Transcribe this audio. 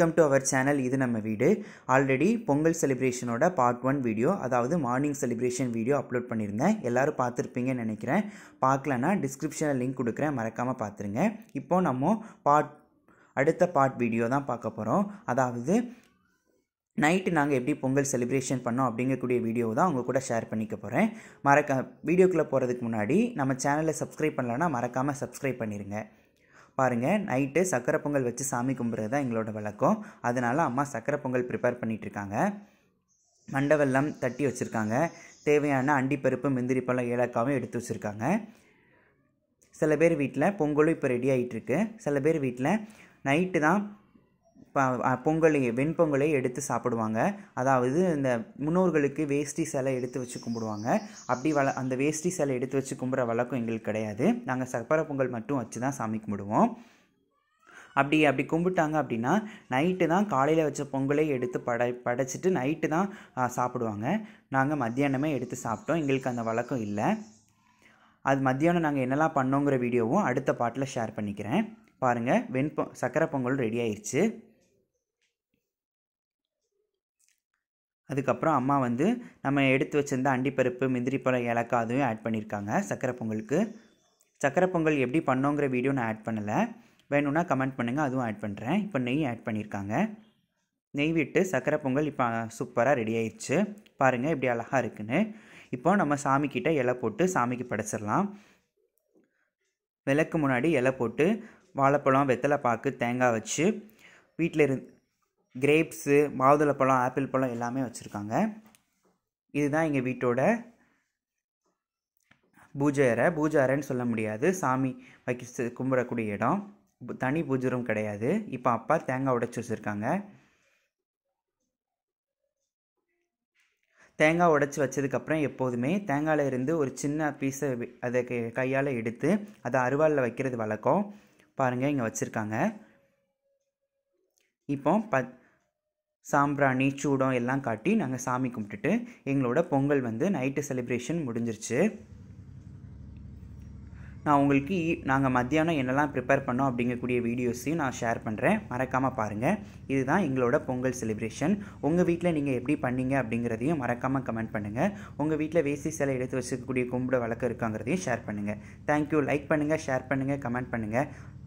welcome to our channel இது நம்ம வீடு ஆல்ரெடி பொங்கல் செலிப்ரேஷனோட பார்ட் ஒன் வீடியோ அதாவது மார்னிங் செலிப்ரேஷன் வீடியோ அப்லோட் பண்ணியிருந்தேன் எல்லோரும் பார்த்துருப்பீங்கன்னு நினைக்கிறேன் பார்க்கலன்னா டிஸ்கிரிப்ஷனில் லிங்க் கொடுக்குறேன் மறக்காமல் பார்த்துருங்க இப்போது நம்ம பார்ட் அடுத்த பார்ட் வீடியோ தான் பார்க்க போகிறோம் அதாவது நைட்டு நாங்கள் எப்படி பொங்கல் செலிப்ரேஷன் பண்ணோம் அப்படிங்கக்கூடிய வீடியோ தான் உங்கள் கூட ஷேர் பண்ணிக்க போகிறேன் மறக்க வீடியோக்குள்ளே போகிறதுக்கு முன்னாடி நம்ம சேனலை சப்ஸ்கிரைப் பண்ணலன்னா மறக்காமல் சப்ஸ்கிரைப் பண்ணிடுங்க பாருங்கள் நைட்டு சக்கரை பொங்கல் வச்சு சாமி கும்பிட்றது தான் எங்களோட வழக்கம் அதனால் அம்மா சக்கரை பொங்கல் ப்ரிப்பேர் பண்ணிகிட்ருக்காங்க மண்டவெல்லாம் தட்டி வச்சுருக்காங்க தேவையான அண்டிப்பருப்பு மிந்திரி பழம் ஏலக்காவும் எடுத்து வச்சுருக்காங்க சில பேர் வீட்டில் பொங்கலும் இப்போ ரெடி ஆகிட்டுருக்கு சில பேர் வீட்டில் நைட்டு தான் பொங்கலை வெண்பொங்கலை எடுத்து சாப்பிடுவாங்க அதாவது இந்த முன்னோர்களுக்கு வேஷ்டி சிலை எடுத்து வச்சு கும்பிடுவாங்க அப்படி வள அந்த வேஷ்டி சிலை எடுத்து வச்சு கும்பிட்ற வழக்கம் எங்களுக்கு கிடையாது நாங்கள் சர்க்கரை பொங்கல் மட்டும் வச்சு தான் சாமி கும்பிடுவோம் அப்படி அப்படி கும்பிட்டாங்க அப்படின்னா நைட்டு தான் காலையில் வச்ச பொங்கலை எடுத்து படை படைச்சிட்டு நைட்டு தான் சாப்பிடுவாங்க நாங்கள் மத்தியானமே எடுத்து சாப்பிட்டோம் எங்களுக்கு அந்த வழக்கம் இல்லை அது மத்தியானம் நாங்கள் என்னெல்லாம் பண்ணோங்கிற வீடியோவும் அடுத்த பாட்டில் ஷேர் பண்ணிக்கிறேன் பாருங்கள் வெண்பொ சக்கரை பொங்கல் ரெடி ஆயிடுச்சு அதுக்கப்புறம் அம்மா வந்து நம்ம எடுத்து வச்சுருந்த அண்டிப்பருப்பு முந்திரிப்பழம் ஏலக்காய் அதுவும் ஆட் பண்ணியிருக்காங்க சக்கரை பொங்கலுக்கு சக்கரை பொங்கல் எப்படி பண்ணோங்கிற வீடியோ நான் ஆட் பண்ணலை வேணும்னா கமெண்ட் பண்ணுங்கள் அதுவும் ஆட் பண்ணுறேன் இப்போ நெய் ஆட் பண்ணியிருக்காங்க நெய் விட்டு சக்கரை பொங்கல் இப்போ சூப்பராக ரெடி ஆயிடுச்சு பாருங்கள் இப்படி அழகாக இருக்குன்னு இப்போ நம்ம சாமிக்கிட்ட இலை போட்டு சாமிக்கு படைச்சிடலாம் விளக்கு முன்னாடி இலை போட்டு வாழைப்பழம் வெத்தலை பாக்கு தேங்காய் வச்சு வீட்டில் இருந்து கிரேப்ஸு பழம் ஆப்பிள் பழம் எல்லாமே வச்சுருக்காங்க இதுதான் எங்கள் வீட்டோட பூஜை அறை பூஜை அறைன்னு சொல்ல முடியாது சாமி வைக்க கும்பிடக்கூடிய இடம் தனி பூஜை ரூம் கிடையாது இப்போ அப்பா தேங்காய் உடைச்சி வச்சுருக்காங்க தேங்காய் உடைச்சி வச்சதுக்கப்புறம் எப்போதுமே தேங்காயில் இருந்து ஒரு சின்ன பீஸை அதை கையால் எடுத்து அதை அருவாளில் வைக்கிறது வழக்கம் பாருங்கள் இங்கே வச்சுருக்காங்க இப்போ பத் சாம்பிராணி சூடம் எல்லாம் காட்டி நாங்கள் சாமி கும்பிட்டுட்டு எங்களோட பொங்கல் வந்து நைட்டு செலிப்ரேஷன் முடிஞ்சிருச்சு நான் உங்களுக்கு நாங்கள் மத்தியானம் என்னெல்லாம் ப்ரிப்பேர் பண்ணோம் அப்படிங்கக்கூடிய வீடியோஸையும் நான் ஷேர் பண்ணுறேன் மறக்காமல் பாருங்கள் இதுதான் எங்களோட பொங்கல் செலிப்ரேஷன் உங்கள் வீட்டில் நீங்கள் எப்படி பண்ணீங்க அப்படிங்கிறதையும் மறக்காமல் கமெண்ட் பண்ணுங்கள் உங்கள் வீட்டில் வேசி சிலை எடுத்து வச்சுக்கக்கூடிய கும்பிட வழக்கம் இருக்காங்கிறதையும் ஷேர் பண்ணுங்கள் தேங்க்யூ லைக் பண்ணுங்கள் ஷேர் பண்ணுங்கள் கமெண்ட் பண்ணுங்கள்